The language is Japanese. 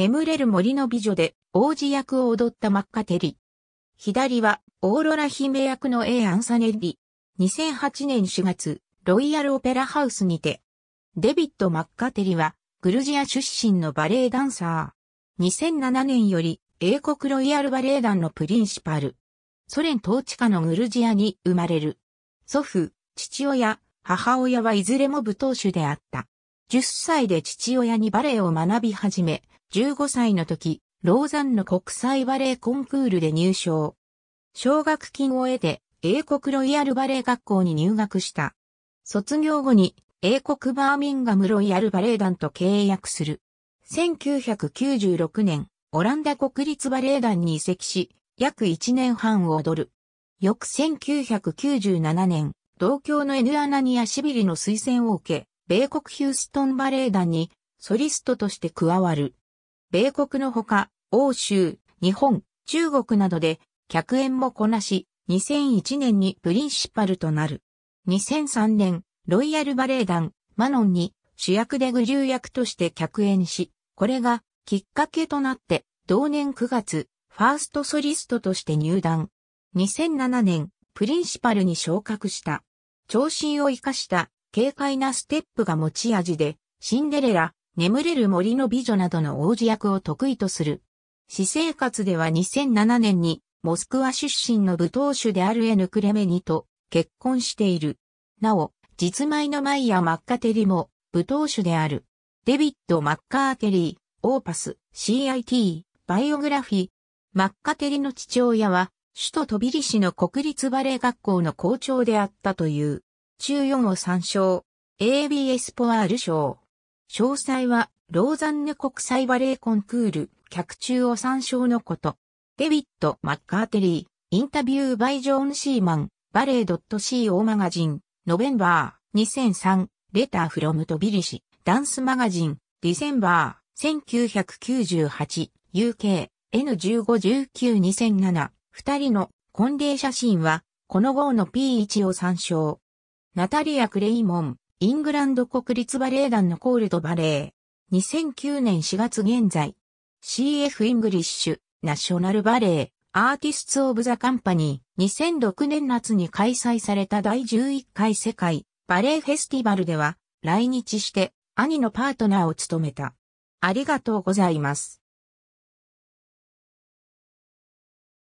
眠れる森の美女で王子役を踊ったマッカテリ。左は、オーロラ姫役の A アンサネッリ。2008年4月、ロイヤルオペラハウスにて。デビッド・マッカテリは、グルジア出身のバレエダンサー。2007年より、英国ロイヤルバレエ団のプリンシパル。ソ連統治下のグルジアに生まれる。祖父、父親、母親はいずれも舞踏手であった。10歳で父親にバレエを学び始め、15歳の時、ローザンの国際バレエコンクールで入賞。奨学金を得て、英国ロイヤルバレエ学校に入学した。卒業後に、英国バーミンガムロイヤルバレエ団と契約する。1996年、オランダ国立バレエ団に移籍し、約1年半を踊る。翌1997年、同郷のエヌアナニアシビリの推薦を受け、米国ヒューストンバレエ団にソリストとして加わる。米国のほか、欧州、日本、中国などで客演もこなし、2001年にプリンシパルとなる。2003年、ロイヤルバレエ団、マノンに主役でグリュー役として客演し、これがきっかけとなって、同年9月、ファーストソリストとして入団。2007年、プリンシパルに昇格した。長身を生かした軽快なステップが持ち味で、シンデレラ、眠れる森の美女などの王子役を得意とする。私生活では2007年に、モスクワ出身の舞踏手であるエヌ・クレメニと結婚している。なお、実米のマイヤ・マッカテリも舞踏手である。デビッド・マッカーテリー、オーパス、CIT、バイオグラフィー。マッカテリの父親は、首都トビリシの国立バレエ学校の校長であったという。中4を参照。ABS ポアール賞。詳細は、ローザンヌ国際バレエコンクール、客中を参照のこと。デビット・マッカーテリー、インタビューバイ・ジョーン・シーマン、バレエ .co マガジン、ノベンバー、2003、レター・フロム・トビリシ、ダンスマガジン、ディセンバー、1998、UK、N1519-2007、二人の婚礼写真は、この号の P1 を参照。ナタリア・クレイモン、イングランド国立バレエ団のコールドバレー。2009年4月現在、CF イングリッシュ、ナショナルバレー、アーティストオブ・ザ・カンパニー、2006年夏に開催された第11回世界バレエフェスティバルでは、来日して、兄のパートナーを務めた。ありがとうございます。